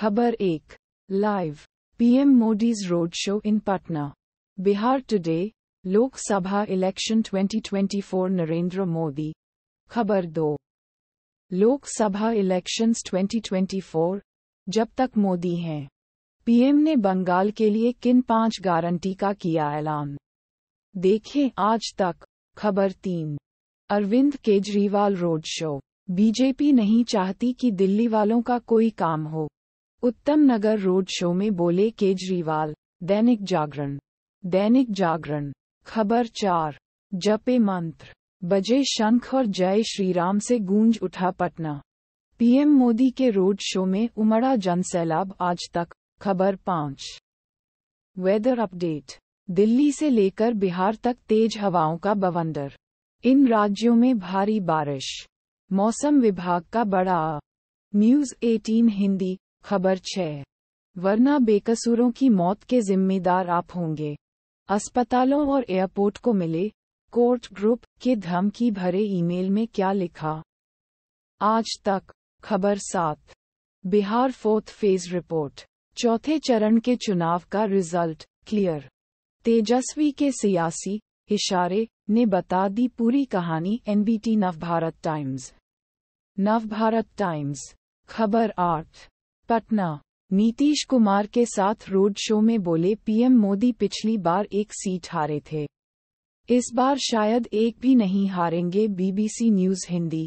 खबर एक live PM Modi's road show in Patna Bihar today Lok Sabha election 2024 Narendra Modi खबर दो लोकसभा इलेक्शंस 2024 जब तक मोदी हैं पीएम ने बंगाल के लिए किन पांच गारंटी का किया ऐलान देखें आज तक खबर तीन Arvind Kejriwal road show BJP नहीं चाहती कि दिल्ली वालों का कोई काम हो उत्तम नगर रोड शो में बोले केजरीवाल दैनिक जागरण दैनिक जागरण खबर चार जपे मंत्र बजे शंख और जय श्री राम से गूंज उठा पटना पीएम मोदी के रोड शो में उमड़ा जनसैलाब आज तक खबर पाँच वेदर अपडेट दिल्ली से लेकर बिहार तक तेज हवाओं का बवंडर इन राज्यों में भारी बारिश मौसम विभाग का बड़ा न्यूज 18 हिंदी खबर छह वरना बेकसूरों की मौत के जिम्मेदार आप होंगे अस्पतालों और एयरपोर्ट को मिले कोर्ट ग्रुप के धमकी भरे ईमेल में क्या लिखा आज तक खबर सात बिहार फोर्थ फेज रिपोर्ट चौथे चरण के चुनाव का रिजल्ट क्लियर तेजस्वी के सियासी इशारे ने बता दी पूरी कहानी NBT Navbharat Times Navbharat Times खबर आठ पटना नीतीश कुमार के साथ रोड शो में बोले पीएम मोदी पिछली बार एक सीट हारे थे इस बार शायद एक भी नहीं हारेंगे बीबीसी न्यूज हिंदी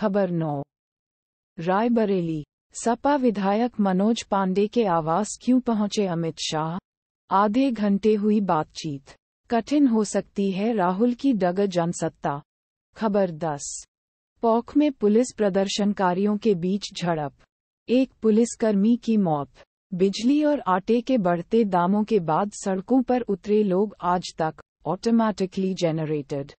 खबर नौ रायबरेली सपा विधायक मनोज पांडे के आवास क्यों पहुंचे अमित शाह आधे घंटे हुई बातचीत कठिन हो सकती है राहुल की डगर जनसत्ता खबर दस पौख में पुलिस प्रदर्शनकारियों के बीच झड़प एक पुलिसकर्मी की मौत बिजली और आटे के बढ़ते दामों के बाद सड़कों पर उतरे लोग आज तक ऑटोमेटिकली जेनरेटेड